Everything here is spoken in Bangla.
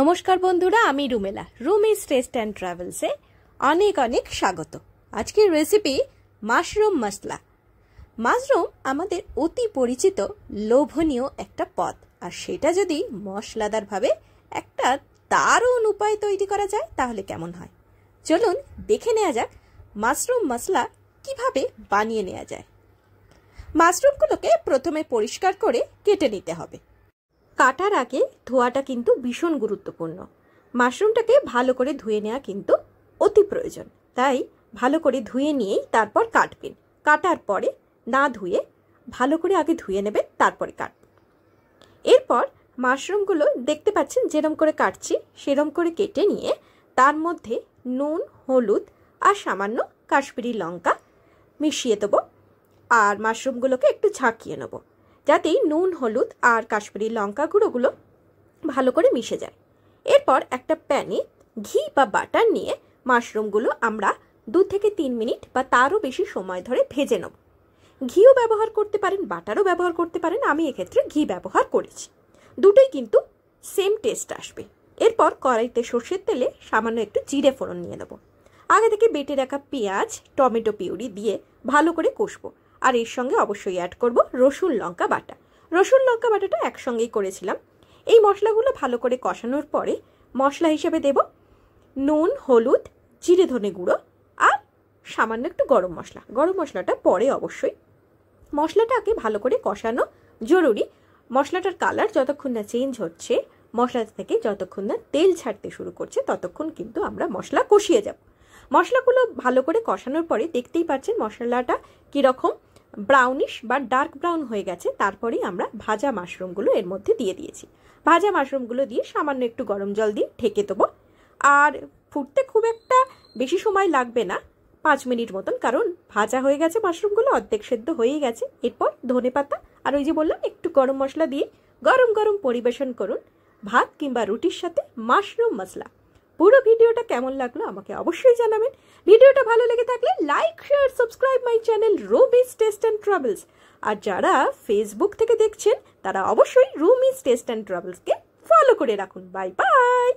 নমস্কার বন্ধুরা আমি রুমেলা রুমি টেস্ট অ্যান্ড ট্রাভেলসে অনেক অনেক স্বাগত আজকের রেসিপি মাশরুম মশলা মাশরুম আমাদের অতি পরিচিত লোভনীয় একটা পদ আর সেটা যদি মশলাদারভাবে একটা দারুণ উপায় তৈরি করা যায় তাহলে কেমন হয় চলুন দেখে নেওয়া যাক মাশরুম মশলা কিভাবে বানিয়ে নেওয়া যায় মাশরুমগুলোকে প্রথমে পরিষ্কার করে কেটে নিতে হবে কাটার আগে ধোয়াটা কিন্তু ভীষণ গুরুত্বপূর্ণ মাশরুমটাকে ভালো করে ধুয়ে নেওয়া কিন্তু অতি প্রয়োজন তাই ভালো করে ধুয়ে নিয়েই তারপর কাটবেন কাটার পরে না ধুয়ে ভালো করে আগে ধুয়ে নেবেন তারপরে কাটবেন এরপর মাশরুমগুলো দেখতে পাচ্ছেন যেরম করে কাটছি সেরম করে কেটে নিয়ে তার মধ্যে নুন হলুদ আর সামান্য কাশ্মীরি লঙ্কা মিশিয়ে দেবো আর মাশরুমগুলোকে একটু ঝাঁকিয়ে নেবো যাতে নুন হলুদ আর কাশ্মীরি লঙ্কা গুঁড়োগুলো ভালো করে মিশে যায় এরপর একটা প্যানে ঘি বা বাটার নিয়ে মাশরুমগুলো আমরা দু থেকে তিন মিনিট বা তারও বেশি সময় ধরে ভেজে নেব ঘিও ব্যবহার করতে পারেন বাটারও ব্যবহার করতে পারেন আমি এক্ষেত্রে ঘি ব্যবহার করেছি দুটোই কিন্তু সেম টেস্ট আসবে এরপর কড়াইতে সর্ষের তেলে সামান্য একটু জিরে ফোড়ন নিয়ে নেব আগে থেকে বেটে রাখা পেঁয়াজ টমেটো পিউরি দিয়ে ভালো করে কষবো আর এর সঙ্গে অবশ্যই অ্যাড করব রসুন লঙ্কা বাটা রসুন লঙ্কা বাটাটা একসঙ্গেই করেছিলাম এই মশলাগুলো ভালো করে কষানোর পরে মশলা হিসেবে দেব নুন হলুদ জিরে ধনে গুঁড়ো আর সামান্য একটু গরম মশলা গরম মশলাটা পরে অবশ্যই মশলাটাকে ভালো করে কষানো জরুরি মশলাটার কালার যতক্ষণ না চেঞ্জ হচ্ছে মশলা থেকে যতক্ষণ না তেল ছাড়তে শুরু করছে ততক্ষণ কিন্তু আমরা মশলা কষিয়ে যাব মশলাগুলো ভালো করে কষানোর পরে দেখতেই পাচ্ছেন মশলাটা কীরকম ব্রাউনিশ বা ডার্ক ব্রাউন হয়ে গেছে তারপরেই আমরা ভাজা মাশরুমগুলো এর মধ্যে দিয়ে দিয়েছি ভাজা মাশরুমগুলো দিয়ে সামান্য একটু গরম জল দিয়ে ঢেকে দেবো আর ফুটতে খুব একটা বেশি সময় লাগবে না পাঁচ মিনিট মতন কারণ ভাজা হয়ে গেছে মাশরুমগুলো অর্ধেক সেদ্ধ হয়ে গেছে এরপর ধনে পাতা আর ওই যে বললাম একটু গরম মশলা দিয়ে গরম গরম পরিবেশন করুন ভাত কিংবা রুটির সাথে মাশরুম মশলা পুরো ভিডিওটা কেমন লাগলো আমাকে অবশ্যই জানাবেন ভিডিওটা ভালো লেগে থাকলে like share subscribe my channel Rumi's taste and travels আর যারা ফেসবুক থেকে দেখছেন তারা অবশ্যই রুমিস টেস্ট অ্যান্ড ট্রাভেলসকে ফলো করে রাখুন বাই বাই